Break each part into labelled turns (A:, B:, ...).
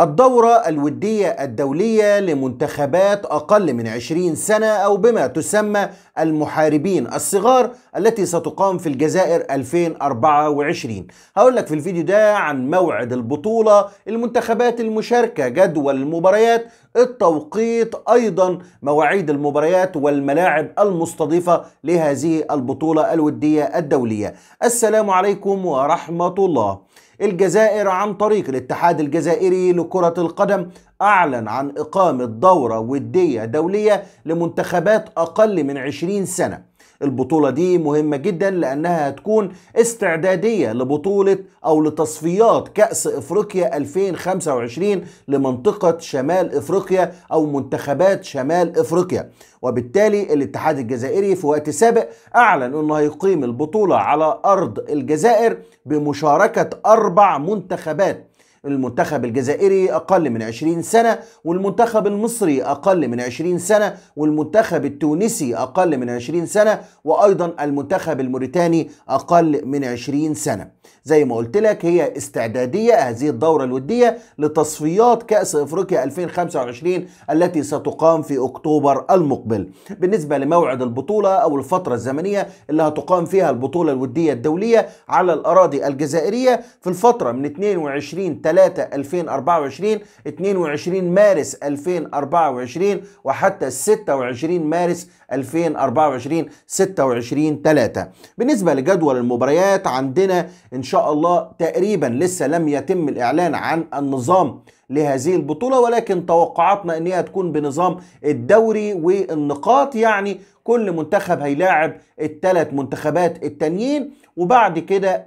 A: الدورة الودية الدولية لمنتخبات أقل من 20 سنة أو بما تسمى المحاربين الصغار التي ستقام في الجزائر 2024 هقول لك في الفيديو ده عن موعد البطولة المنتخبات المشاركة جدول المباريات التوقيت أيضا مواعيد المباريات والملاعب المستضيفة لهذه البطولة الودية الدولية السلام عليكم ورحمة الله الجزائر عن طريق الاتحاد الجزائري لكرة القدم أعلن عن إقامة دورة ودية دولية لمنتخبات أقل من 20 سنة البطولة دي مهمة جدا لأنها هتكون استعدادية لبطولة أو لتصفيات كأس إفريقيا 2025 لمنطقة شمال إفريقيا أو منتخبات شمال إفريقيا وبالتالي الاتحاد الجزائري في وقت سابق أعلن أنه هيقيم البطولة على أرض الجزائر بمشاركة أربع منتخبات المنتخب الجزائري أقل من 20 سنة والمنتخب المصري أقل من 20 سنة والمنتخب التونسي أقل من 20 سنة وأيضا المنتخب الموريتاني أقل من 20 سنة زي ما قلت لك هي استعدادية هذه الدورة الودية لتصفيات كأس أفريقيا 2025 التي ستقام في أكتوبر المقبل بالنسبة لموعد البطولة أو الفترة الزمنية اللي هتقام فيها البطولة الودية الدولية على الأراضي الجزائرية في الفترة من 22 3 2024 22 مارس 2024 وحتى 26 مارس 2024 26 3 بالنسبة لجدول المباريات عندنا إن شاء الله تقريبا لسه لم يتم الإعلان عن النظام لهذه البطولة ولكن توقعاتنا ان هي بنظام الدوري والنقاط يعني كل منتخب هيلاعب الثلاث منتخبات التانيين وبعد كده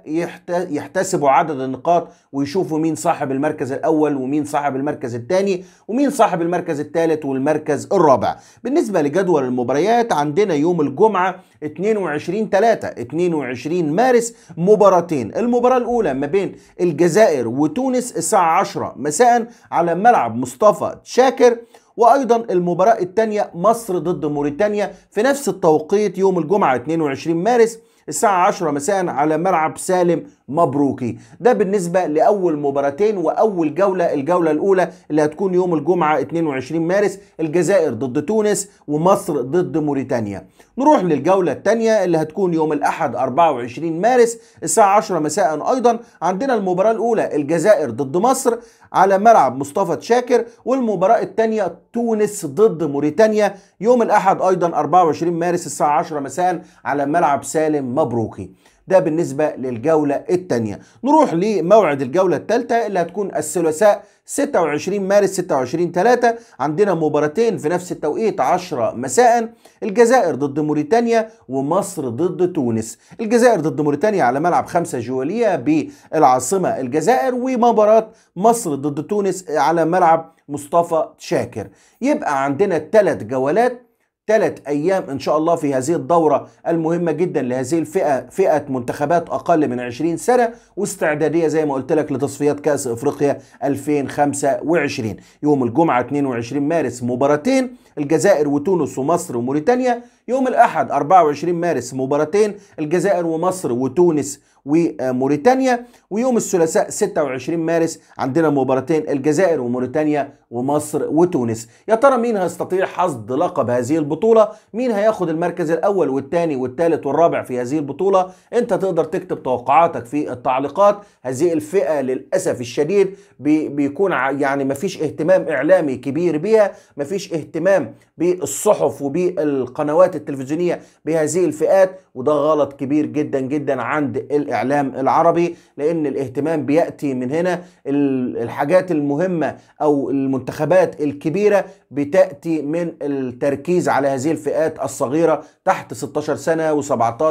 A: يحتسبوا عدد النقاط ويشوفوا مين صاحب المركز الاول ومين صاحب المركز الثاني ومين صاحب المركز الثالث والمركز الرابع بالنسبه لجدول المباريات عندنا يوم الجمعه 22 3 22 مارس مباراتين المباراه الاولى ما بين الجزائر وتونس الساعه 10 مساء على ملعب مصطفى تشاكر وايضا المباراه الثانيه مصر ضد موريتانيا في نفس التوقيت يوم الجمعه 22 مارس الساعة 10 مساء على ملعب سالم مبروكي ده بالنسبة لأول مباراتين وأول جولة الجولة الأولى اللي هتكون يوم الجمعة 22 مارس الجزائر ضد تونس ومصر ضد موريتانيا نروح للجولة الثانية اللي هتكون يوم الأحد 24 مارس الساعة 10 مساء أيضا عندنا المباراة الأولى الجزائر ضد مصر على ملعب مصطفى شاكر والمباراة الثانية تونس ضد موريتانيا يوم الأحد أيضا 24 مارس الساعة 10 مساء على ملعب سالم مبروكي ده بالنسبة للجولة الثانية نروح لموعد الجولة الثالثة اللي هتكون الثلاثاء 26 مارس 26 3 عندنا مباراتين في نفس التوقيت 10 مساء الجزائر ضد موريتانيا ومصر ضد تونس الجزائر ضد موريتانيا على ملعب 5 جوالية بالعاصمة الجزائر ومباراة مصر ضد تونس على ملعب مصطفى شاكر يبقى عندنا ثلاث جولات ثلاث أيام إن شاء الله في هذه الدورة المهمة جدا لهذه الفئة فئة منتخبات أقل من 20 سنة واستعدادية زي ما قلت لك لتصفيات كأس أفريقيا 2025 يوم الجمعة 22 مارس مباراتين الجزائر وتونس ومصر وموريتانيا يوم الأحد 24 مارس مباراتين الجزائر ومصر وتونس وموريتانيا ويوم الثلاثاء 26 مارس عندنا مباراتين الجزائر وموريتانيا ومصر وتونس يا ترى مين هيستطيع حصد لقب هذه البطولة مين هياخد المركز الأول والثاني والثالث والرابع في هذه البطولة أنت تقدر تكتب توقعاتك في التعليقات هذه الفئة للأسف الشديد بي بيكون يعني مفيش اهتمام إعلامي كبير بيها مفيش اهتمام بالصحف وبالقنوات التلفزيونية بهذه الفئات وده غلط كبير جدا جدا عند الاعلام العربي لان الاهتمام بياتي من هنا الحاجات المهمه او المنتخبات الكبيره بتاتي من التركيز على هذه الفئات الصغيره تحت 16 سنه و17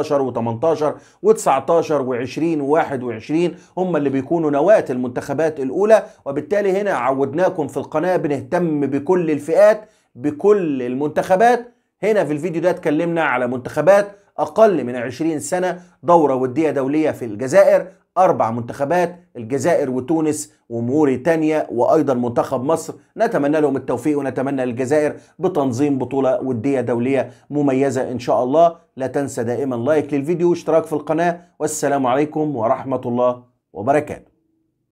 A: و18 و19 و20 و21 هم اللي بيكونوا نواه المنتخبات الاولى وبالتالي هنا عودناكم في القناه بنهتم بكل الفئات بكل المنتخبات هنا في الفيديو ده اتكلمنا على منتخبات أقل من 20 سنة دورة ودية دولية في الجزائر أربع منتخبات الجزائر وتونس وموريتانيا وأيضا منتخب مصر نتمنى لهم التوفيق ونتمنى للجزائر بتنظيم بطولة ودية دولية مميزة إن شاء الله لا تنسى دائما لايك للفيديو واشتراك في القناة والسلام عليكم ورحمة الله وبركاته